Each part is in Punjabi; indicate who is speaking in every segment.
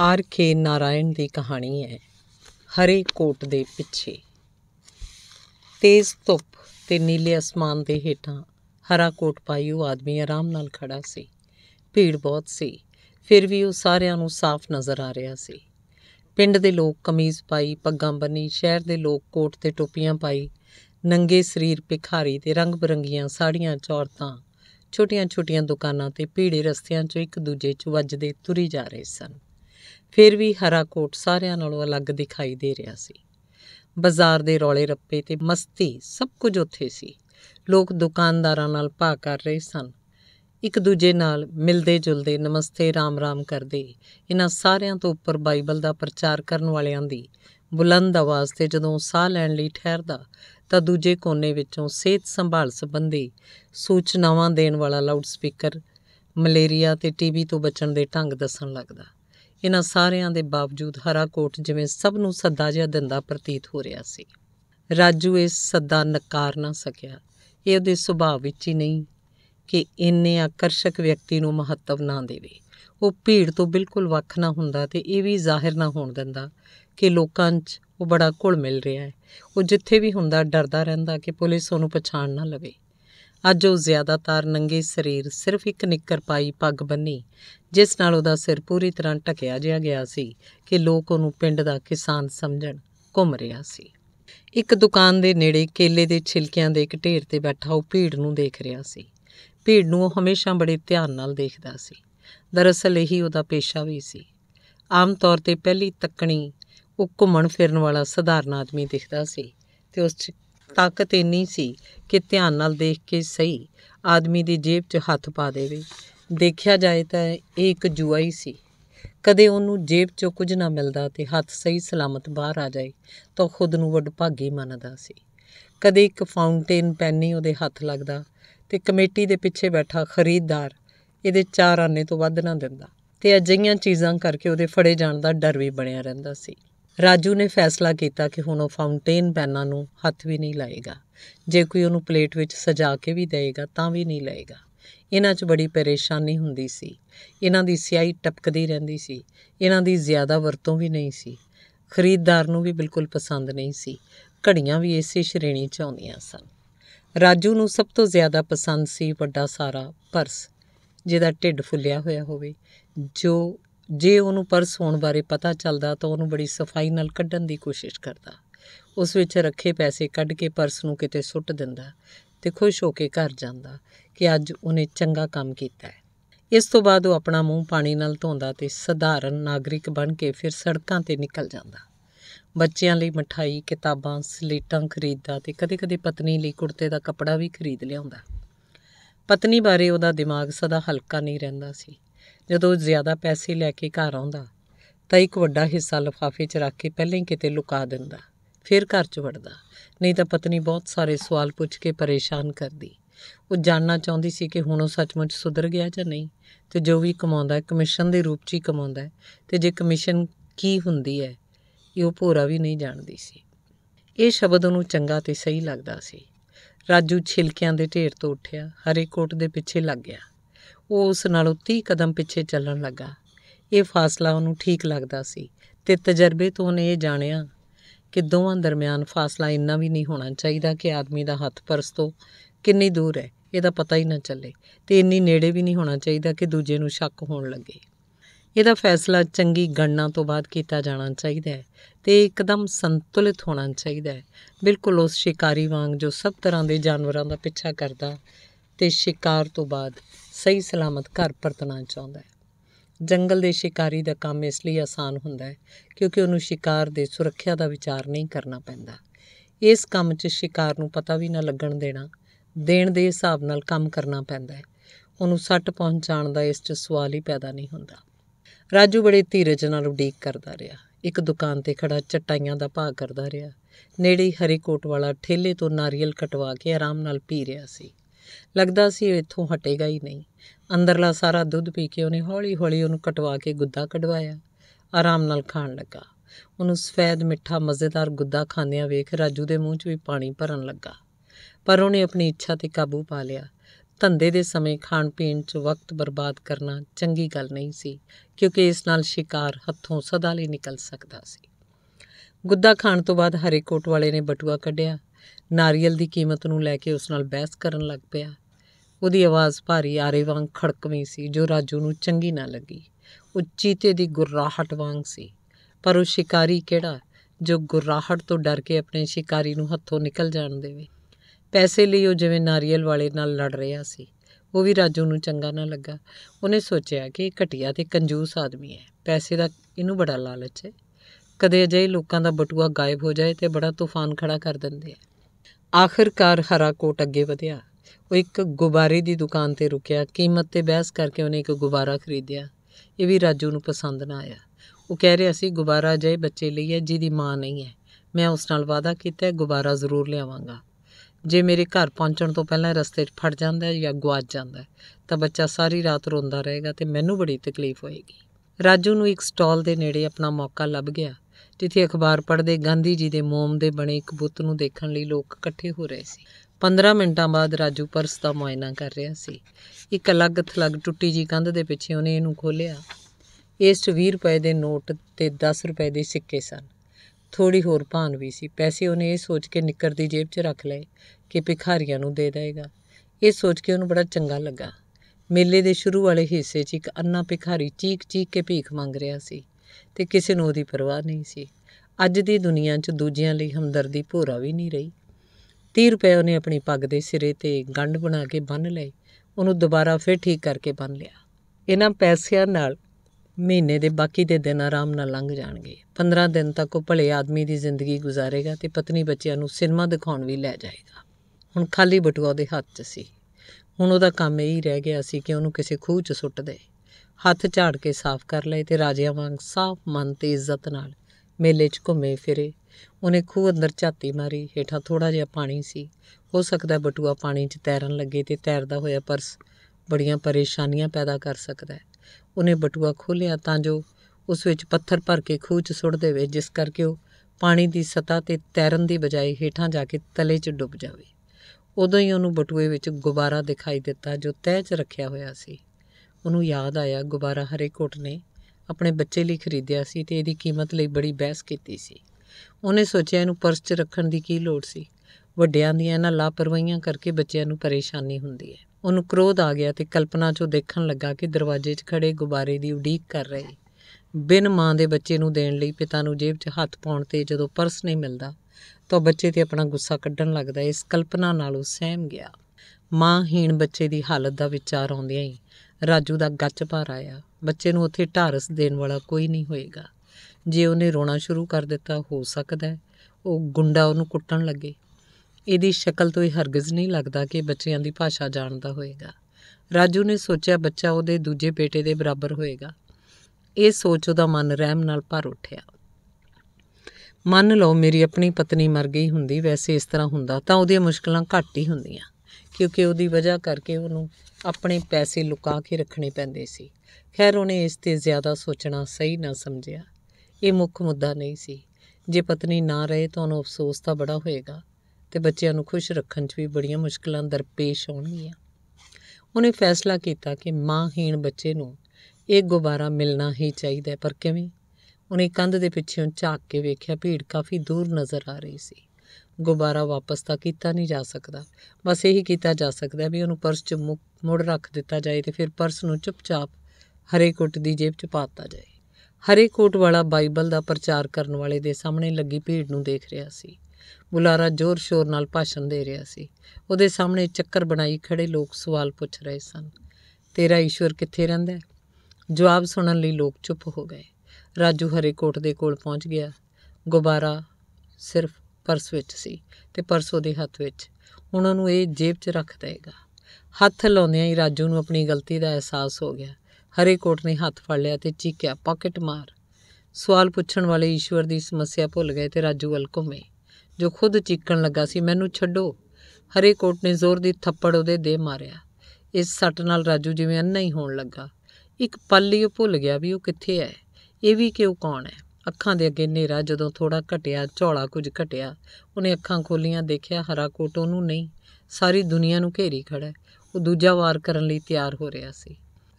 Speaker 1: ਆਰ ਕੇ ਨਾਰਾਇਣ ਦੀ ਕਹਾਣੀ ਹੈ ਹਰੇ ਕੋਟ ਦੇ ਪਿੱਛੇ ਤੇਜ਼ ਧੁੱਪ ਤੇ ਨੀਲੇ ਅਸਮਾਨ ਦੇ ਹੇਠਾਂ ਹਰਾ ਕੋਟ ਪਾਈ ਉਹ ਆਦਮੀ ਆਰਾਮ ਨਾਲ ਖੜਾ ਸੀ ਭੀੜ ਬਹੁਤ ਸੀ ਫਿਰ ਵੀ ਉਹ ਸਾਰਿਆਂ ਨੂੰ ਸਾਫ਼ ਨਜ਼ਰ ਆ ਰਿਹਾ ਸੀ ਪਿੰਡ ਦੇ ਲੋਕ ਕਮੀਜ਼ ਪਾਈ ਪੱਗਾਂ ਬੰਨੀ ਸ਼ਹਿਰ ਦੇ ਲੋਕ ਕੋਟ ਤੇ ਟੋਪੀਆਂ ਪਾਈ ਨੰਗੇ ਸਰੀਰ ਭਿਖਾਰੀ ਤੇ ਰੰਗ ਬਰੰਗੀਆਂ ਸਾੜੀਆਂ ਚੌਰਤਾਂ ਛੋਟੀਆਂ-ਛੋਟੀਆਂ ਦੁਕਾਨਾਂ ਤੇ ਭੀੜੇ ਰਸਤਿਆਂ 'ਚ ਇੱਕ ਦੂਜੇ 'ਚ ਵੱਜਦੇ ਤੁਰੀ ਜਾ ਰਹੇ ਸਨ ਫਿਰ ਵੀ ਹਰਾ ਕੋਟ ਸਾਰਿਆਂ ਨਾਲੋਂ ਅਲੱਗ ਦਿਖਾਈ ਦੇ ਰਿਹਾ ਸੀ ਬਾਜ਼ਾਰ ਦੇ ਰੌਲੇ ਰੱਪੇ ਤੇ ਮਸਤੀ ਸਭ ਕੁਝ ਉੱਥੇ ਸੀ ਲੋਕ ਦੁਕਾਨਦਾਰਾਂ ਨਾਲ ਭਾ ਕਰ ਰਹੇ ਸਨ ਇੱਕ ਦੂਜੇ ਨਾਲ ਮਿਲਦੇ ਜੁਲਦੇ ਨਮਸਤੇ ਰਾਮ ਰਾਮ ਕਰਦੇ ਇਹਨਾਂ ਸਾਰਿਆਂ ਤੋਂ ਉੱਪਰ ਬਾਈਬਲ ਦਾ ਪ੍ਰਚਾਰ ਕਰਨ ਵਾਲਿਆਂ ਦੀ ਬੁਲੰਦ ਆਵਾਜ਼ ਤੇ ਜਦੋਂ ਸਾਹ ਲੈਣ ਲਈ ਠਹਿਰਦਾ ਤਾਂ ਦੂਜੇ ਕੋਨੇ ਵਿੱਚੋਂ ਸਿਹਤ ਸੰਭਾਲ ਸੰਬੰਧੀ ਸੂਚਨਾਵਾਂ ਦੇਣ ਵਾਲਾ ਲਾਊਡ ਸਪੀਕਰ ਮਲੇਰੀਆ ਤੇ ਟੀਬੀ ਤੋਂ ਬਚਣ ਦੇ ਢੰਗ ਦੱਸਣ ਲੱਗਦਾ ਇਹਨਾਂ ਸਾਰਿਆਂ ਦੇ ਬਾਵਜੂਦ ਹਰਾ ਕੋਟ ਜਿਵੇਂ ਸਭ ਨੂੰ ਸੱਦਾ ਜਿਹਾ ਦਿੰਦਾ ਪ੍ਰਤੀਤ ਹੋ ਰਿਹਾ ਸੀ ਰਾਜੂ ਇਸ ਸੱਦਾ ਨਕਾਰ ਨਾ ਸਕਿਆ ਇਹ ਉਹਦੇ ਸੁਭਾਅ ਵਿੱਚ ਹੀ ਨਹੀਂ ਕਿ ਇੰਨੇ ਆਕਰਸ਼ਕ ਵਿਅਕਤੀ ਨੂੰ ਮਹੱਤਵ ਨਾ ਦੇਵੇ ਉਹ ਭੀੜ ਤੋਂ ਬਿਲਕੁਲ ਵੱਖ ਨਾ ਹੁੰਦਾ ਤੇ ਇਹ ਵੀ ਜ਼ਾਹਿਰ ਨਾ ਹੋਣ ਦਿੰਦਾ ਕਿ ਲੋਕਾਂ 'ਚ ਉਹ ਬੜਾ ਘੁਲ ਮਿਲ ਰਿਹਾ ਹੈ ਉਹ ਜਿੱਥੇ ਵੀ ਹੁੰਦਾ ਡਰਦਾ ਰਹਿੰਦਾ ਕਿ ਪੁਲਿਸ ਉਹਨੂੰ ਪਛਾਣ ਨਾ ਲਵੇ ਅੱਜ ਉਹ ਜ਼ਿਆਦਾਤਰ ਨੰਗੇ ਸਰੀਰ ਸਿਰਫ ਇੱਕ ਨਿੱਕਰ ਪਾਈ ਪੱਗ ਬੰਨੀ ਜਿਸ ਨਾਲ ਉਹਦਾ ਸਿਰ ਪੂਰੀ ਤਰ੍ਹਾਂ ਢਕਿਆ ਜਿਆ ਗਿਆ ਸੀ ਕਿ ਲੋਕ ਉਹਨੂੰ ਪਿੰਡ ਦਾ ਕਿਸਾਨ ਸਮਝਣ ਘੁੰਮ ਰਿਹਾ ਸੀ ਇੱਕ ਦੁਕਾਨ ਦੇ ਨੇੜੇ ਕੇਲੇ ਦੇ ਛਿਲਕਿਆਂ ਦੇ ਇੱਕ ਢੇਰ ਤੇ ਬੈਠਾ ਉਹ ਭੀੜ ਨੂੰ ਦੇਖ ਰਿਹਾ ਸੀ ਭੀੜ ਨੂੰ ਉਹ ਹਮੇਸ਼ਾ ਬੜੇ ਧਿਆਨ ਨਾਲ ਦੇਖਦਾ ਸੀ ਦਰਅਸਲ ਇਹੀ ਉਹਦਾ ਪੇਸ਼ਾ ਵੀ ਸੀ ਆਮ ਤੌਰ ਤੇ ਪਹਿਲੀ ਤੱਕਣੀ ਉਹ ਘੁੰਮਣ ਫਿਰਨ ਵਾਲਾ ਸਧਾਰਨ ਆਦਮੀ ਦਿਖਦਾ ਸੀ ਤੇ ਉਸ 'ਚ ਤਾਕਤ ਇੰਨੀ ਸੀ ਕਿ ਧਿਆਨ ਨਾਲ ਦੇਖ ਕੇ ਸਹੀ ਆਦਮੀ ਦੀ ਜੇਬ 'ਚ ਹੱਥ ਪਾ ਦੇਵੇ ਦੇਖਿਆ ਜਾਏ ਤਾਂ ਇਹ ਇੱਕ ਜੂਆ ਹੀ ਸੀ ਕਦੇ ਉਹਨੂੰ ਜੇਬ 'ਚੋਂ ਕੁਝ ਨਾ ਮਿਲਦਾ ਤੇ ਹੱਥ ਸਹੀ ਸਲਾਮਤ ਬਾਹਰ ਆ ਜਾਏ ਤਾਂ ਖੁਦ ਨੂੰ ਵੱਡ ਭਾਗੀ ਮੰਨਦਾ ਸੀ ਕਦੇ ਇੱਕ ਫਾਊਂਟੇਨ ਪੈਨ ਹੀ ਉਹਦੇ ਹੱਥ ਲੱਗਦਾ ਤੇ ਕਮੇਟੀ ਦੇ ਪਿੱਛੇ ਬੈਠਾ ਖਰੀਦਦਾਰ ਇਹਦੇ ਚਾਰ ਆਨੇ ਤੋਂ ਵੱਧ ਨਾ ਦਿੰਦਾ ਤੇ ਅਜਿਹੀਆਂ ਚੀਜ਼ਾਂ ਕਰਕੇ ਉਹਦੇ ਫੜੇ ਜਾਣ ਦਾ ਡਰ ਵੀ ਬਣਿਆ ਰਹਿੰਦਾ ਸੀ ਰਾਜੂ ਨੇ ਫੈਸਲਾ ਕੀਤਾ ਕਿ ਹੁਣ ਉਹ ਫਾਊਂਟੇਨ ਪੈਨਾਂ ਨੂੰ ਹੱਥ ਵੀ ਨਹੀਂ ਲਾਏਗਾ ਜੇ ਕੋਈ ਉਹਨੂੰ ਪਲੇਟ ਵਿੱਚ ਸਜਾ ਕੇ ਵੀ ਦੇਏਗਾ ਤਾਂ ਵੀ ਨਹੀਂ ਲਏਗਾ ਇਹਨਾਂ 'ਚ ਬੜੀ ਪਰੇਸ਼ਾਨੀ ਹੁੰਦੀ ਸੀ ਇਹਨਾਂ ਦੀ ਸਿਆਹੀ ਟਪਕਦੀ ਰਹਿੰਦੀ ਸੀ ਇਹਨਾਂ ਦੀ ਜ਼ਿਆਦਾ ਵਰਤੋਂ ਵੀ ਨਹੀਂ ਸੀ ਖਰੀਦਦਾਰ ਨੂੰ ਵੀ ਬਿਲਕੁਲ ਪਸੰਦ ਨਹੀਂ ਸੀ ਘੜੀਆਂ ਵੀ ਇਸੇ ਸ਼੍ਰੇਣੀ 'ਚ ਆਉਂਦੀਆਂ ਸਨ ਰਾਜੂ ਨੂੰ ਸਭ ਤੋਂ ਜ਼ਿਆਦਾ ਪਸੰਦ ਸੀ ਵੱਡਾ ਸਾਰਾ ਪਰਸ ਜਿਹਦਾ ਢਿੱਡ ਫੁੱਲਿਆ ਹੋਇਆ ਹੋਵੇ ਜੋ ਜੇ ਉਹਨੂੰ ਪਰਸ ਹੋਣ ਬਾਰੇ ਪਤਾ ਚੱਲਦਾ ਤਾਂ ਉਹਨੂੰ ਬੜੀ ਸਫਾਈ ਨਾਲ ਕੱਢਣ ਦੀ ਕੋਸ਼ਿਸ਼ ਕਰਦਾ ਉਸ ਵਿੱਚ ਰੱਖੇ ਪੈਸੇ ਕੱਢ ਕੇ ਪਰਸ ਨੂੰ ਕਿਤੇ ਸੁੱਟ ਦਿੰਦਾ ਤੇ ਖੁਸ਼ ਹੋ ਕੇ ਘਰ ਜਾਂਦਾ ਕਿ ਅੱਜ ਉਹਨੇ ਚੰਗਾ ਕੰਮ ਕੀਤਾ ਹੈ ਇਸ ਤੋਂ ਬਾਅਦ ਉਹ ਆਪਣਾ ਮੂੰਹ ਪਾਣੀ ਨਾਲ ਧੋਂਦਾ ਤੇ ਸਧਾਰਨ ਨਾਗਰਿਕ ਬਣ ਕੇ ਫਿਰ ਸੜਕਾਂ ਤੇ ਨਿਕਲ ਜਾਂਦਾ ਬੱਚਿਆਂ ਲਈ ਮਠਾਈ ਕਿਤਾਬਾਂ ਸਲੇਟਾਂ ਖਰੀਦਦਾ ਤੇ ਕਦੇ-ਕਦੇ ਪਤਨੀ ਲਈ ਕੁੜਤੇ ਦਾ ਕੱਪੜਾ ਵੀ ਖਰੀਦ ਲਿਆਉਂਦਾ ਪਤਨੀ ਬਾਰੇ ਉਹਦਾ ਦਿਮਾਗ ਸਦਾ ਹਲਕਾ ਨਹੀਂ ਰਹਿੰਦਾ ਸੀ ਜਦੋਂ ਜ਼ਿਆਦਾ ਪੈਸੇ ਲੈ ਕੇ ਘਰ ਆਉਂਦਾ ਤਾਂ ਇੱਕ ਵੱਡਾ ਹਿੱਸਾ ਲਫਾਫੇ 'ਚ ਰੱਖ ਕੇ ਪਹਿਲਾਂ ਹੀ ਕਿਤੇ ਲੁਕਾ ਦਿੰਦਾ ਫਿਰ ਘਰ 'ਚ ਵੜਦਾ ਨਹੀਂ ਤਾਂ ਪਤਨੀ ਬਹੁਤ ਸਾਰੇ ਸਵਾਲ ਪੁੱਛ ਕੇ ਪਰੇਸ਼ਾਨ ਕਰਦੀ ਉਹ ਜਾਣਨਾ ਚਾਹੁੰਦੀ ਸੀ ਕਿ ਹੁਣ ਉਹ ਸੱਚਮੁੱਚ ਸੁਧਰ ਗਿਆ ਜਾਂ ਨਹੀਂ ਤੇ ਜੋ ਵੀ ਕਮਾਉਂਦਾ ਹੈ ਕਮਿਸ਼ਨ ਦੇ ਰੂਪ 'ਚ ਹੀ ਕਮਾਉਂਦਾ ਹੈ ਤੇ ਜੇ ਕਮਿਸ਼ਨ ਕੀ ਹੁੰਦੀ ਹੈ ਇਹ ਉਹ ਭੋਰਾ ਵੀ ਨਹੀਂ ਜਾਣਦੀ ਸੀ ਇਹ ਸ਼ਬਦ ਉਹਨੂੰ ਚੰਗਾ ਤੇ ਸਹੀ ਲੱਗਦਾ ਸੀ ਰਾਜੂ ਛਿਲਕਿਆਂ ਦੇ ਢੇਰ ਤੋਂ ਉੱਠਿਆ ਹਰੇ ਕੋਟ ਦੇ ਪਿੱਛੇ ਲੱਗ ਗਿਆ ਉਹ ਉਸ ਨਾਲੋਂ 30 ਕਦਮ ਪਿੱਛੇ ਚੱਲਣ ਲੱਗਾ ਇਹ ਫਾਸਲਾ ਉਹਨੂੰ ਠੀਕ ਲੱਗਦਾ ਸੀ ਤੇ ਤਜਰਬੇ ਤੋਂ ਉਹਨੇ ਇਹ ਜਾਣਿਆ ਕਿ ਦੋਵਾਂ ਦਰਮਿਆਨ ਫਾਸਲਾ ਇੰਨਾ ਵੀ ਨਹੀਂ ਹੋਣਾ ਚਾਹੀਦਾ ਕਿ ਆਦਮੀ ਦਾ ਹੱਥ ਪਰਸ ਤੋਂ ਕਿੰਨੀ ਦੂਰ ਹੈ ਇਹਦਾ ਪਤਾ ਹੀ ਨਾ ਚੱਲੇ ਤੇ ਇੰਨੀ ਨੇੜੇ ਵੀ ਨਹੀਂ ਹੋਣਾ ਚਾਹੀਦਾ ਕਿ ਦੂਜੇ ਨੂੰ ਸ਼ੱਕ ਹੋਣ ਲੱਗੇ ਇਹਦਾ ਫੈਸਲਾ ਚੰਗੀ ਗਣਨਾ ਤੋਂ ਬਾਅਦ ਕੀਤਾ ਜਾਣਾ ਚਾਹੀਦਾ ਹੈ ਤੇ ਇੱਕਦਮ ਸੰਤੁਲਿਤ ਹੋਣਾ ਚਾਹੀਦਾ ਹੈ ਬਿਲਕੁਲ ਉਸ ਸ਼ਿਕਾਰੀ ਵਾਂਗ ਜੋ ਸਭ ਤਰ੍ਹਾਂ ਦੇ ਜਾਨਵਰਾਂ ਦਾ ਪਿੱਛਾ ਕਰਦਾ ਤੇ ਸ਼ਿਕਾਰ ਤੋਂ ਬਾਅਦ ਸਹੀ ਸਲਾਮਤ ਘਰ ਪਰਤਣਾ ਚਾਹੁੰਦਾ ਹੈ ਜੰਗਲ ਦੇ ਸ਼ਿਕਾਰੀ ਦਾ ਕੰਮ ਇਸ ਲਈ ਆਸਾਨ ਹੁੰਦਾ ਹੈ ਕਿਉਂਕਿ ਉਹਨੂੰ ਸ਼ਿਕਾਰ ਦੇ ਸੁਰੱਖਿਆ ਦਾ ਵਿਚਾਰ ਨਹੀਂ ਕਰਨਾ ਪੈਂਦਾ ਇਸ ਕੰਮ 'ਚ ਸ਼ਿਕਾਰ ਨੂੰ ਪਤਾ ਵੀ ਨਾ ਲੱਗਣ ਦੇਣਾ ਦੇਣ ਦੇ ਹਿਸਾਬ ਨਾਲ ਕੰਮ ਕਰਨਾ ਪੈਂਦਾ ਹੈ ਉਹਨੂੰ ਸੱਟ ਪਹੁੰਚਾਉਣ ਦਾ ਇਸ 'ਚ ਸਵਾਲ ਹੀ ਪੈਦਾ ਨਹੀਂ ਹੁੰਦਾ ਰਾਜੂ ਬੜੇ ਧੀਰਜ ਨਾਲ ਉਡੀਕ ਕਰਦਾ ਰਿਹਾ ਇੱਕ ਦੁਕਾਨ ਤੇ ਖੜਾ ਚਟਾਈਆਂ ਦਾ ਭਾਅ ਕਰਦਾ ਰਿਹਾ ਨੇੜੇ ਹਰੀ ਕੋਟ ਵਾਲਾ ਠੇਲੇ ਤੋਂ ਨਾਰੀਅਲ ਕਟਵਾ ਕੇ ਆਰਾਮ ਨਾਲ ਪੀ ਰਿਹਾ ਸੀ ਲੱਗਦਾ ਸੀ ਉਹ ਇੱਥੋਂ ਹਟੇਗਾ ਹੀ ਨਹੀਂ ਅੰਦਰਲਾ ਸਾਰਾ ਦੁੱਧ ਪੀ ਕੇ ਉਹਨੇ ਹੌਲੀ-ਹੌਲੀ ਉਹਨੂੰ ਕਟਵਾ ਕੇ ਗੁੱਦਾ ਕਢਵਾਇਆ ਆਰਾਮ ਨਾਲ ਖਾਣ ਲੱਗਾ ਉਹਨੂੰ ਸਫੈਦ ਮਿੱਠਾ ਮਜ਼ੇਦਾਰ ਗੁੱਦਾ ਖਾਂਦਿਆਂ ਵੇਖ ਰਾਜੂ ਦੇ ਮੂੰਹ 'ਚ ਵੀ ਪਾਣੀ ਭਰਨ ਲੱਗਾ ਪਰ ਉਹਨੇ ਆਪਣੀ ਇੱਛਾ ਤੇ ਕਾਬੂ ਪਾ ਲਿਆ ਧੰਦੇ ਦੇ ਸਮੇਂ ਖਾਣ ਪੀਣ 'ਚ ਵਕਤ ਬਰਬਾਦ ਕਰਨਾ ਚੰਗੀ ਗੱਲ ਨਹੀਂ ਸੀ ਕਿਉਂਕਿ ਇਸ ਨਾਲ ਸ਼ਿਕਾਰ ਹੱਥੋਂ ਸਦਾ ਲਈ ਨਿਕਲ ਸਕਦਾ ਸੀ ਗੁੱਦਾ ਖਾਣ ਤੋਂ ਬਾਅਦ ਹਰੇ ਕੋਟ ਵਾਲੇ ਨੇ ਬਟੂਆ ਕੱਢਿਆ ਨਾਰੀਅਲ ਦੀ ਕੀਮਤ ਨੂੰ ਲੈ ਕੇ ਉਸ ਨਾਲ ਬਹਿਸ ਕਰਨ ਲੱਗ ਪਿਆ ਉਹਦੀ ਆਵਾਜ਼ ਭਾਰੀ ਆਰੇ ਵਾਂਗ ਖੜਕਵੀਂ ਸੀ ਜੋ ਰਾਜੂ ਨੂੰ ਚੰਗੀ ਨਾ ਲੱਗੀ ਉਹ ਚੀਤੇ ਦੀ ਗੁਰਰਾਹਟ ਵਾਂਗ ਸੀ ਪਰ ਉਹ ਸ਼ਿਕਾਰੀ ਕਿਹੜਾ ਜੋ ਗੁਰਰਾਹਟ ਤੋਂ ਡਰ ਕੇ ਆਪਣੇ ਸ਼ਿਕਾਰੀ ਨੂੰ ਹੱਥੋਂ ਨਿਕਲ ਜਾਣ ਦੇਵੇ ਪੈਸੇ ਲਈ ਉਹ ਜਿਵੇਂ ਨਾਰੀਅਲ ਵਾਲੇ ਨਾਲ ਲੜ ਰਿਹਾ ਸੀ ਉਹ ਵੀ ਰਾਜੂ ਨੂੰ ਚੰਗਾ ਨਾ ਲੱਗਾ ਉਹਨੇ ਸੋਚਿਆ ਕਿ ਇਹ ਘਟਿਆ ਤੇ ਕੰਜੂਸ ਆਦਮੀ ਹੈ ਪੈਸੇ ਦਾ ਇਹਨੂੰ ਬੜਾ ਲਾਲਚ ਹੈ ਕਦੇ ਅਜੇ ਲੋਕਾਂ ਦਾ ਬਟੂਆ ਗਾਇਬ ਹੋ ਜਾਏ ਤੇ ਬੜਾ ਤੂਫਾਨ ਖੜਾ ਕਰ ਦਿੰਦੇ ਆ ਆਖਰਕਾਰ ਹਰਾ ਕੋਟ ਅੱਗੇ ਵਧਿਆ ਉਹ ਇੱਕ ਗੁਬਾਰੇ ਦੀ ਦੁਕਾਨ ਤੇ ਰੁਕਿਆ ਕੀਮਤ ਤੇ ਬਹਿਸ ਕਰਕੇ ਉਹਨੇ ਇੱਕ ਗੁਬਾਰਾ ਖਰੀਦਿਆ ਇਹ ਵੀ ਰਾਜੂ ਨੂੰ ਪਸੰਦ ਨਾ ਆਇਆ ਉਹ ਕਹਿ ਰਿਹਾ ਸੀ ਗੁਬਾਰਾ ਜੇ ਬੱਚੇ ਲਈ ਹੈ ਜਿਹਦੀ ਮਾਂ ਨਹੀਂ ਹੈ ਮੈਂ ਉਸ ਨਾਲ ਵਾਅਦਾ ਕੀਤਾ ਗੁਬਾਰਾ ਜ਼ਰੂਰ ਲਿਆਵਾਂਗਾ ਜੇ ਮੇਰੇ ਘਰ ਪਹੁੰਚਣ ਤੋਂ ਪਹਿਲਾਂ ਰਸਤੇ 'ਚ ਫਟ ਜਾਂਦਾ ਹੈ ਜਾਂ ਗਵਾਚ ਜਾਂਦਾ ਹੈ ਤਾਂ ਬੱਚਾ ਸਾਰੀ ਰਾਤ ਰੋਂਦਾ ਰਹੇਗਾ ਤੇ ਮੈਨੂੰ ਬੜੀ ਤਕਲੀਫ ਹੋਏਗੀ ਰਾਜੂ ਨੂੰ ਇੱਕ ਸਟਾਲ ਦੇ ਨੇੜੇ ਆਪਣਾ ਮੌਕਾ ਲੱਭ ਗਿਆ ਜਿੱਥੇ ਅਖਬਾਰ ਪੜ੍ਹਦੇ ਗਾਂਧੀ ਜੀ ਦੇ ਮੋਮ ਦੇ ਬਣੇ ਇੱਕ ਬੁੱਤ ਨੂੰ ਦੇਖਣ ਲਈ ਲੋਕ ਇਕੱਠੇ ਹੋ ਰਹੇ ਸੀ 15 ਮਿੰਟਾਂ ਬਾਅਦ ਰਾਜੂ ਪਰਸ ਦਾ ਮੁਆਇਨਾ ਕਰ ਰਿਹਾ ਸੀ ਇੱਕ ਅਲੱਗ ਥਲੱਗ ਟੁੱਟੀ ਜੀ ਕੰਧ ਦੇ ਪਿੱਛੇ ਉਹਨੇ ਇਹਨੂੰ ਖੋਲਿਆ ਇਸ 'ਚ 20 ਰੁਪਏ ਦੇ ਨੋਟ ਤੇ 10 ਰੁਪਏ ਦੇ ਸਿੱਕੇ ਸਨ ਥੋੜੀ ਹੋਰ ਭਾਨ ਵੀ ਸੀ ਪੈਸੇ ਉਹਨੇ ਇਹ ਸੋਚ ਕੇ ਨਿੱਕਰ ਦੀ ਜੇਬ 'ਚ ਰੱਖ ਲਏ ਕਿ ਭਿਖਾਰੀਆਂ ਨੂੰ ਦੇ ਦੇਗਾ ਇਹ ਸੋਚ ਕੇ ਉਹਨੂੰ ਬੜਾ ਚੰਗਾ ਲੱਗਾ ਮੇਲੇ ਦੇ ਸ਼ੁਰੂ ਵਾਲੇ ਹਿੱਸੇ 'ਚ ਇੱਕ ਅੰਨਾ ਭਿਖਾਰੀ ਚੀਕ ਚੀਕ ਕੇ ਭੀਖ ਮੰਗ ਰਿਹਾ ਸੀ ਤੇ ਕਿਸੇ ਨੂੰ ਉਹਦੀ ਪਰਵਾਹ ਨਹੀਂ ਸੀ ਅੱਜ ਦੀ ਦੁਨੀਆ 'ਚ ਦੂਜਿਆਂ ਲਈ ਹਮਦਰਦੀ ਭੋਰਾ ਵੀ ਨਹੀਂ ਰਹੀ 30 ਰੁਪਏ ਉਹਨੇ ਆਪਣੀ ਪੱਗ ਦੇ ਸਿਰੇ ਤੇ ਗੰਢ ਬਣਾ ਕੇ ਬੰਨ ਲਏ ਉਹਨੂੰ ਦੁਬਾਰਾ ਫੇਰ ਠੀਕ ਕਰਕੇ ਬੰਨ ਲਿਆ ਇਹਨਾਂ ਪੈਸਿਆਂ ਨਾਲ ਮਹੀਨੇ ਦੇ ਬਾਕੀ ਦੇ ਦਿਨ ਆਰਾਮ ਨਾਲ ਲੰਘ ਜਾਣਗੇ 15 ਦਿਨ ਤੱਕ ਉਹ ਭਲੇ ਆਦਮੀ ਦੀ ਜ਼ਿੰਦਗੀ ਗੁਜ਼ਾਰੇਗਾ ਤੇ ਪਤਨੀ ਬੱਚਿਆਂ ਨੂੰ ਸਿਨੇਮਾ ਦਿਖਾਉਣ ਵੀ ਲੈ ਜਾਏਗਾ ਹੁਣ ਖਾਲੀ ਬਟੂਆ ਉਹਦੇ ਹੱਥ 'ਚ ਸੀ ਹੁਣ ਉਹਦਾ ਕੰਮ ਇਹ ਹੀ ਰਹਿ ਗਿਆ ਸੀ ਕਿ ਉਹਨੂੰ ਕਿਸੇ ਖੂਹ 'ਚ ਸੁੱਟ ਦੇ ਹੱਥ ਝਾੜ ਕੇ ਸਾਫ਼ ਕਰ ਲਏ ਤੇ ਰਾਜਿਆਂ ਵਾਂਗ ਸਾਫ਼ ਮਨ ਤੇ ਇੱਜ਼ਤ ਨਾਲ ਮੇਲੇ 'ਚ ਘੁੰਮੇ ਫਿਰੇ ਉਹਨੇ ਖੂਹ ਅੰਦਰ ਝਾਤੀ ਮਾਰੀ ਹੇਠਾਂ ਥੋੜਾ ਜਿਹਾ ਪਾਣੀ ਸੀ ਹੋ ਸਕਦਾ ਬਟੂਆ ਪਾਣੀ 'ਚ ਤੈਰਨ ਲੱਗੇ ਤੇ ਤੈਰਦਾ ਹੋਇਆ ਪਰਸ ਬੜੀਆਂ ਪਰੇਸ਼ਾਨੀਆਂ ਪੈਦਾ ਕਰ ਸਕਦਾ ਹੈ ਉਹਨੇ ਬਟੂਆ ਖੋਲਿਆ ਤਾਂ ਜੋ ਉਸ ਵਿੱਚ ਪੱਥਰ ਭਰ ਕੇ ਖੂਹ 'ਚ ਸੁੱਟ ਦੇਵੇ ਜਿਸ ਕਰਕੇ ਉਹ ਪਾਣੀ ਦੀ ਸਤਾ ਤੇ ਤੈਰਨ ਦੀ ਬਜਾਏ ਹੇਠਾਂ ਜਾ ਕੇ ਤਲੇ 'ਚ ਡੁੱਬ ਜਾਵੇ ਉਦੋਂ ਹੀ ਉਹਨੂੰ ਬਟੂਏ ਵਿੱਚ ਗੁਬਾਰਾ ਦਿਖਾਈ ਦਿੱਤਾ ਜੋ ਤਹਿ 'ਚ ਰੱਖਿਆ ਹੋਇਆ ਸੀ ਉਹਨੂੰ ਯਾਦ ਆਇਆ ਗੁਬਾਰਾ ਹਰੇਕੋਟ ਨੇ ਆਪਣੇ ਬੱਚੇ ਲਈ ਖਰੀਦਿਆ ਸੀ ਤੇ ਇਹਦੀ ਕੀਮਤ ਲਈ ਬੜੀ ਬਹਿਸ ਕੀਤੀ ਸੀ ਉਹਨੇ ਸੋਚਿਆ ਇਹਨੂੰ ਪਰਸ 'ਚ ਰੱਖਣ ਦੀ ਕੀ ਲੋੜ ਸੀ ਵੱਡਿਆਂ ਦੀਆਂ ਇਹਨਾਂ ਲਾਪਰਵਾਹੀਆਂ ਕਰਕੇ ਬੱਚਿਆਂ ਨੂੰ ਪਰੇਸ਼ਾਨੀ ਹੁੰਦੀ ਹੈ ਉਹਨੂੰ ਕ੍ਰੋਧ ਆ ਗਿਆ ਤੇ ਕਲਪਨਾ 'ਚੋਂ ਦੇਖਣ ਲੱਗਾ ਕਿ ਦਰਵਾਜ਼ੇ 'ਚ ਖੜੇ ਗੁਬਾਰੇ ਦੀ ਉਡੀਕ ਕਰ ਰਹੀ ਬਿਨ ਮਾਂ ਦੇ ਬੱਚੇ ਨੂੰ ਦੇਣ ਲਈ ਪਿਤਾ ਨੂੰ ਜੇਬ 'ਚ ਹੱਥ ਪਾਉਣ ਤੇ ਜਦੋਂ ਪਰਸ ਨਹੀਂ ਮਿਲਦਾ ਤਾਂ ਬੱਚੇ ਤੇ ਆਪਣਾ ਗੁੱਸਾ ਕੱਢਣ ਲੱਗਦਾ ਇਸ ਕਲਪਨਾ ਨਾਲ ਉਹ ਸਹਿਮ ਗਿਆ ਮਾਂ ਹੀਣ ਬੱਚੇ ਦੀ ਹਾਲਤ ਦਾ ਵਿਚਾਰ ਆਉਂਦਿਆਂ ਹੀ ਰਾਜੂ ਦਾ ਗੱਚ ਭਰ ਆਇਆ ਬੱਚੇ ਨੂੰ ਉੱਥੇ ਢਾਰਸ ਦੇਣ ਵਾਲਾ ਕੋਈ ਨਹੀਂ ਹੋਏਗਾ ਜੇ ਉਹਨੇ ਰੋਣਾ ਸ਼ੁਰੂ ਕਰ ਦਿੱਤਾ ਹੋ ਸਕਦਾ ਹੈ ਉਹ ਗੁੰਡਾ ਉਹਨੂੰ ਕੁੱਟਣ ਲੱਗੇ ਇਹਦੀ ਸ਼ਕਲ ਤੋਂ ਇਹ ਹਰਗਿਜ਼ ਨਹੀਂ ਲੱਗਦਾ ਕਿ ਬੱਚਿਆਂ ਦੀ ਭਾਸ਼ਾ ਜਾਣਦਾ ਹੋਏਗਾ ਰਾਜੂ ਨੇ ਸੋਚਿਆ ਬੱਚਾ ਉਹਦੇ ਦੂਜੇ ਬੇਟੇ ਦੇ ਬਰਾਬਰ ਹੋਏਗਾ ਇਹ ਸੋਚ ਉਹਦਾ ਮਨ ਰਹਿਮ ਨਾਲ ਭਰ ਉੱਠਿਆ ਮੰਨ ਲਓ ਮੇਰੀ ਆਪਣੀ ਪਤਨੀ ਮਰ ਗਈ ਹੁੰਦੀ ਵੈਸੇ ਇਸ ਤਰ੍ਹਾਂ ਹੁੰਦਾ ਤਾਂ ਉਹਦੀਆਂ ਮੁਸ਼ਕਲਾਂ ਘੱਟ ਹੀ ਹੁੰਦੀਆਂ ਕਿਉਂਕਿ ਉਹਦੀ ਵਜ੍ਹਾ ਕਰਕੇ ਉਹਨੂੰ ਆਪਣੇ ਪੈਸੇ ਲੁਕਾ ਕੇ ਰੱਖਣੇ ਪੈਂਦੇ ਸੀ ਖੈਰ ਉਹਨੇ ਇਸ ਤੇ ਜ਼ਿਆਦਾ ਸੋਚਣਾ ਸਹੀ ਨਾ ਸਮਝਿਆ ਇਹ ਮੁੱਖ ਮੁੱਦਾ ਨਹੀਂ ਸੀ ਜੇ ਪਤਨੀ ਨਾ ਰਹੇ ਤਾਂ ਉਹਨੂੰ ਅਫਸੋਸ ਤਾਂ ਬੜਾ ਹੋਏਗਾ ਤੇ ਬੱਚਿਆਂ ਨੂੰ ਖੁਸ਼ ਰੱਖਣ 'ਚ ਵੀ ਬੜੀਆਂ ਮੁਸ਼ਕਲਾਂ ਦਰਪੇਸ਼ ਆਉਣਗੀਆਂ ਉਹਨੇ ਫੈਸਲਾ ਕੀਤਾ ਕਿ ਮਾਂਹੀਣ ਬੱਚੇ ਨੂੰ ਇਹ ਗੁਬਾਰਾ ਮਿਲਣਾ ਹੀ ਚਾਹੀਦਾ ਪਰ ਕਿਵੇਂ ਉਹਨੇ ਕੰਧ ਦੇ ਪਿੱਛੇੋਂ ਝਾਕ ਕੇ ਵੇਖਿਆ ਭੀੜ ਕਾਫੀ ਦੂਰ ਨਜ਼ਰ ਆ ਰਹੀ ਸੀ ਗੁਬਾਰਾ ਵਾਪਸ ਤਾਂ ਕੀਤਾ ਨਹੀਂ ਜਾ ਸਕਦਾ ਬਸ ਇਹੀ ਕੀਤਾ ਜਾ ਸਕਦਾ ਵੀ ਉਹਨੂੰ ਪਰਸ 'ਚ ਮੁੜ ਰੱਖ ਦਿੱਤਾ ਜਾਏ ਤੇ ਫਿਰ ਪਰਸ ਨੂੰ ਚੁੱਪਚਾਪ ਹਰੇ ਕੋਟ ਦੀ ਜੇਬ 'ਚ ਪਾਤਾ ਜਾਏ ਹਰੇ ਕੋਟ ਵਾਲਾ ਬਾਈਬਲ ਦਾ ਪ੍ਰਚਾਰ ਕਰਨ ਵਾਲੇ ਦੇ ਸਾਹਮਣੇ ਲੱਗੀ ਭੀੜ ਨੂੰ ਦੇਖ ਰਿਹਾ ਸੀ ਬੁਲਾਰਾ ਜ਼ੋਰ-ਸ਼ੋਰ ਨਾਲ ਭਾਸ਼ਣ ਦੇ ਰਿਹਾ ਸੀ ਉਹਦੇ ਸਾਹਮਣੇ ਚੱਕਰ ਬਣਾਈ ਖੜੇ ਲੋਕ ਸਵਾਲ ਪੁੱਛ ਰਹੇ ਸਨ ਤੇਰਾ ਈਸ਼ਵਰ ਕਿੱਥੇ ਰਹਿੰਦਾ ਹੈ ਜਵਾਬ ਸੁਣਨ ਲਈ ਲੋਕ ਚੁੱਪ ਹੋ ਗਏ ਰਾਜੂ ਹਰੇਕੋਟ ਦੇ ਕੋਲ ਪਹੁੰਚ ਗਿਆ ਗੁਬਾਰਾ ਸਿਰਫ ਪਰਸ ਵਿੱਚ ਸੀ ਤੇ ਪਰਸ ਉਹਦੇ ਹੱਥ ਵਿੱਚ ਹੁਣ ਉਹਨੂੰ ਇਹ ਜੇਬ 'ਚ ਰੱਖ ਦੇਗਾ ਹੱਥ ਲਾਉਂਦਿਆਂ ਹੀ ਰਾਜੂ ਨੂੰ ਆਪਣੀ ਗਲਤੀ ਦਾ ਅਹਿਸਾਸ ਹੋ ਗਿਆ ਹਰੇ ਕੋਟ ਨੇ ਹੱਥ ਫੜ ਲਿਆ ਤੇ ਚੀਕਿਆ ਪਾਕਟ ਮਾਰ ਸਵਾਲ ਪੁੱਛਣ ਵਾਲੇ ਈਸ਼ਵਰ ਦੀ ਸਮੱਸਿਆ ਭੁੱਲ ਗਏ ਤੇ ਰਾਜੂ ਵੱਲ ਘੁੰਮੇ ਜੋ ਖੁਦ ਚੀਕਣ ਲੱਗਾ ਸੀ ਮੈਨੂੰ ਛੱਡੋ ਹਰੇ ਕੋਟ ਨੇ ਜ਼ੋਰ ਦੀ ਥੱਪੜ ਉਹਦੇ ਦੇ ਮਾਰਿਆ ਇਸ ਸੱਟ ਨਾਲ ਰਾਜੂ ਜਿਵੇਂ ਅੰਨਾ ਹੀ ਹੋਣ ਲੱਗਾ ਇੱਕ ਪਲ ਹੀ ਉਹ ਭੁੱਲ ਗਿਆ ਵੀ ਉਹ ਕਿੱਥੇ ਹੈ ਇਹ ਵੀ ਕਿ ਉਹ ਕੌਣ ਹੈ ਅੱਖਾਂ ਦੇ ਅੱਗੇ ਹਨੇਰਾ ਜਦੋਂ ਥੋੜਾ ਘਟਿਆ ਝੋਲਾ ਕੁਝ ਘਟਿਆ ਉਹਨੇ ਅੱਖਾਂ ਖੋਲੀਆਂ ਦੇਖਿਆ ਹਰਾ ਕੋਟ ਉਹਨੂੰ ਨਹੀਂ ਸਾਰੀ ਦੁਨੀਆ ਨੂੰ ਘੇਰੀ ਖੜਾ ਉਹ ਦੂਜਾ ਵਾਰ ਕਰਨ ਲਈ ਤਿਆਰ ਹੋ ਰਿਹਾ ਸੀ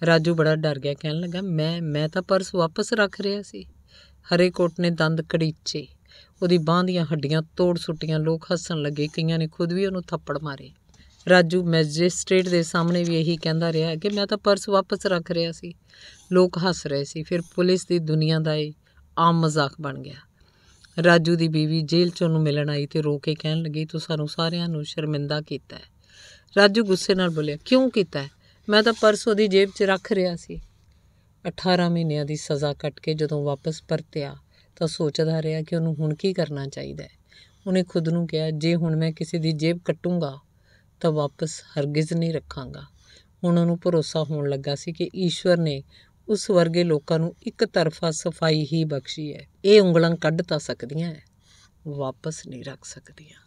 Speaker 1: ਰਾਜੂ ਬੜਾ ਡਰ ਗਿਆ ਕਹਿਣ ਲੱਗਾ ਮੈਂ ਮੈਂ ਤਾਂ ਪਰਸ ਵਾਪਸ ਰੱਖ ਰਿਹਾ ਸੀ ਹਰੇ ਕੋਟ ਨੇ ਦੰਦ ਕੜੀਚੇ ਉਹਦੀ ਬਾਹ ਦੀਆਂ ਹੱਡੀਆਂ ਤੋੜ ਸੁੱਟੀਆਂ ਲੋਕ ਹੱਸਣ ਲੱਗੇ ਕਈਆਂ ਨੇ ਖੁਦ ਵੀ ਉਹਨੂੰ ਥੱਪੜ ਮਾਰੇ ਰਾਜੂ ਮੈਜਿਸਟ੍ਰੇਟ ਦੇ ਸਾਹਮਣੇ ਵੀ ਇਹੀ ਕਹਿੰਦਾ ਰਿਹਾ ਕਿ ਮੈਂ ਤਾਂ ਪਰਸ ਵਾਪਸ ਰੱਖ ਰਿਹਾ ਸੀ ਲੋਕ ਹੱਸ ਰਹੇ ਸੀ ਫਿਰ ਪੁਲਿਸ ਦੀ ਦੁਨੀਆ ਦਾ ਇਹ ਆਮ ਮਜ਼ਾਕ ਬਣ ਗਿਆ ਰਾਜੂ ਦੀ ਬੀਵੀ ਜੇਲ੍ਹ ਚੋਂ ਨੂੰ ਮਿਲਣ ਆਈ ਤੇ ਰੋ ਕੇ ਕਹਿਣ ਲੱਗੀ ਤੂੰ ਸਾਨੂੰ ਸਾਰਿਆਂ ਨੂੰ ਸ਼ਰਮਿੰਦਾ ਕੀਤਾ ਹੈ ਰਾਜੂ ਗੁੱਸੇ ਨਾਲ ਬੋਲਿਆ ਕਿਉਂ ਕੀਤਾ ਹੈ ਮੈਂ ਤਾਂ ਪਰਸ ਉਹਦੀ ਜੇਬ 'ਚ ਰੱਖ ਰਿਹਾ ਸੀ 18 ਮਹੀਨਿਆਂ ਦੀ ਸਜ਼ਾ ਕੱਟ ਕੇ ਜਦੋਂ ਵਾਪਸ ਪਰਤਿਆ ਤਾਂ ਸੋਚਦਾ ਰਿਹਾ ਕਿ ਉਹਨੂੰ ਹੁਣ ਕੀ ਕਰਨਾ ਚਾਹੀਦਾ ਹੈ ਉਹਨੇ ਖੁਦ ਨੂੰ ਕਿਹਾ ਜੇ ਹੁਣ ਮੈਂ ਕਿਸੇ ਦੀ ਜੇਬ ਕੱਟੂੰਗਾ ਤਾਂ ਵਾਪਸ ਹਰਗਿਜ਼ ਨਹੀਂ ਰੱਖਾਂਗਾ ਹੁਣ ਉਹਨੂੰ ਭਰੋਸਾ ਹੋਣ ਲੱਗਾ ਸੀ ਕਿ ਈਸ਼ਵਰ ਨੇ ਉਸ ਵਰਗੇ ਲੋਕਾਂ ਨੂੰ ਇੱਕ ਤਰਫਾ ਸਫਾਈ ਹੀ ਬਖਸ਼ੀ ਹੈ ਇਹ ਉਂਗਲਾਂ ਕੱਢ ਤਾਂ ਸਕਦੀਆਂ ਵਾਪਸ ਨਹੀਂ ਰੱਖ ਸਕਦੀਆਂ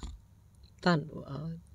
Speaker 1: ਧੰਨਵਾਦ